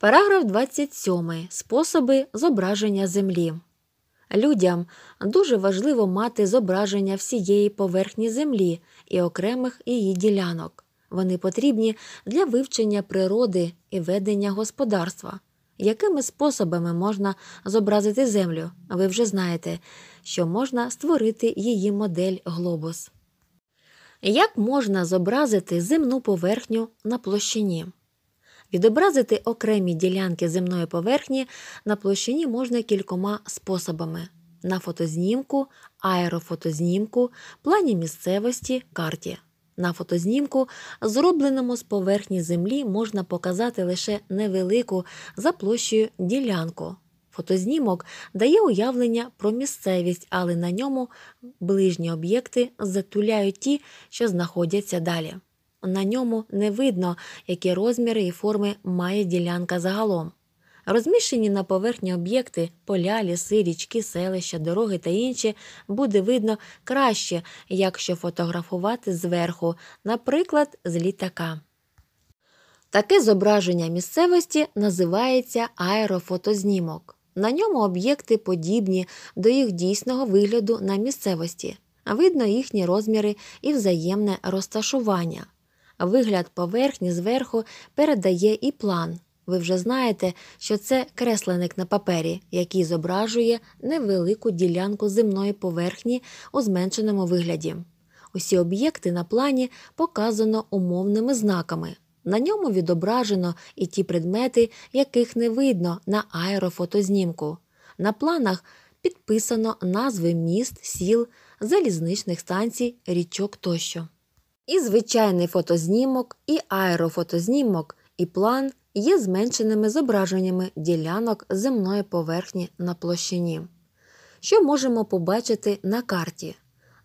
Параграф 27. Способи зображення землі. Людям дуже важливо мати зображення всієї поверхні землі і окремих її ділянок. Вони потрібні для вивчення природи і ведення господарства. Якими способами можна зобразити землю? Ви вже знаєте, що можна створити її модель глобус. Як можна зобразити земну поверхню на площині? Відобразити окремі ділянки земної поверхні на площині можна кількома способами: на фотознімку, аерофотознімку, плані місцевості, карті. На фотознімку, зробленому з поверхні землі, можна показати лише невелику за площею ділянку. Фотознімок дає уявлення про місцевість, але на ньому ближні об'єкти затуляють ті, що знаходяться далі. На ньому не видно, які розміри і форми має ділянка загалом. Розміщені на поверхні об'єкти, поля, ліси, річки, селища, дороги та інші буде видно краще, якщо фотографувати зверху, наприклад, з літака. Таке зображення місцевості називається аерофотознімок. На ньому об'єкти подібні до їх дійсного вигляду на місцевості, видно їхні розміри і взаємне розташування. Вигляд поверхні зверху передає і план. Ви вже знаєте, що це кресленик на папері, який зображує невелику ділянку земної поверхні у зменшеному вигляді. Усі об'єкти на плані показано умовними знаками. На ньому відображено і ті предмети, яких не видно на аерофотознімку. На планах підписано назви міст, сіл, залізничних станцій, річок тощо. І звичайний фотознімок, і аерофотознімок, і план є зменшеними зображеннями ділянок земної поверхні на площині. Що можемо побачити на карті?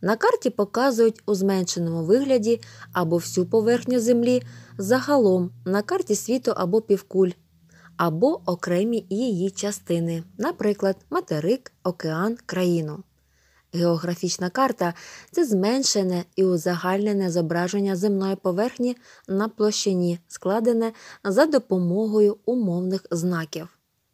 На карті показують у зменшеному вигляді або всю поверхню землі загалом на карті світу або півкуль, або окремі її частини, наприклад, материк, океан, країну. Географічна карта це зменшене і узагальнене зображення земної поверхні на площині, складене за допомогою умовних знаків.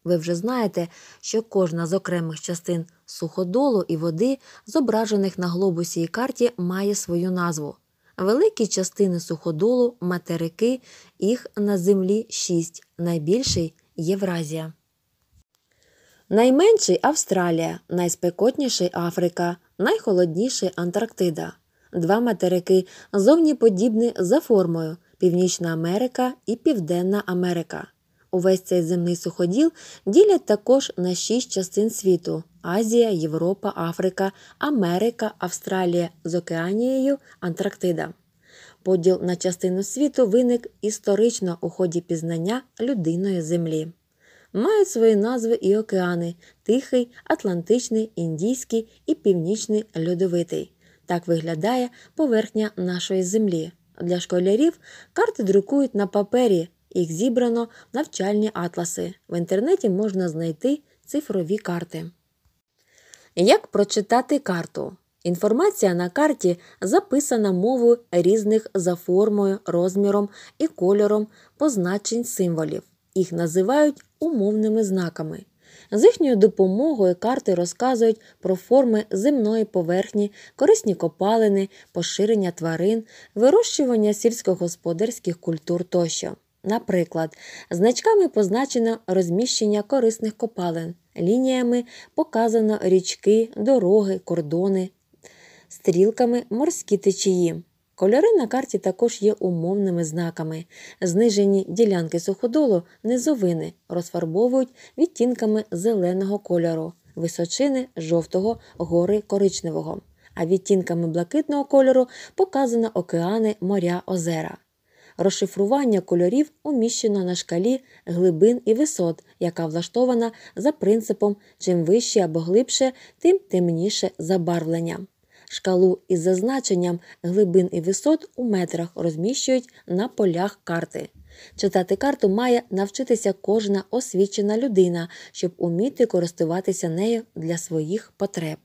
Ви вже знаєте, що кожна з окремих частин суходолу і води, зображених на глобусі і карті, має свою назву. Великі частини суходолу, материки, їх на землі шість, найбільший Євразія. Найменший Австралія, найспекотніший Африка, найхолодніший Антарктида. Два материки зовні подібні за формою Північна Америка і Південна Америка. Увесь цей земний суходіл ділять також на шість частин світу: Азія, Європа, Африка, Америка, Австралія з Океанією, Антарктида. Поділ на частину світу виник історично у ході пізнання людиної землі мають свої назви і океани Тихий, Атлантичний, Індійський і Північний Льодовитий. Так виглядає поверхня нашої землі. Для школярів карти друкують на папері, їх зібрано навчальні атласи. В інтернеті можна знайти цифрові карти. Як прочитати карту? Інформація на карті записана мовою різних за формою, розміром і кольором позначень символів. Їх називають умовними знаками. З їхньою допомогою карти розказують про форми земної поверхні, корисні копалини, поширення тварин, вирощування сільськогосподарських культур тощо. Наприклад, значками позначено розміщення корисних копалин, лініями показано річки, дороги, кордони, стрілками морські течії. Кольори на карті також є умовними знаками. Знижені ділянки суходолу низовини розфарбовують відтінками зеленого кольору, височини жовтого, гори коричневого, а відтінками блакитного кольору показано океани, моря, озера. Розшифрування кольорів уміщено на шкалі глибин і висот, яка влаштована за принципом чим вище або глибше, тим темніше забарвлення. Шкалу із зазначенням глибин і висот у метрах розміщують на полях карти. Читати карту має навчитися кожна освічена людина, щоб уміти користуватися нею для своїх потреб.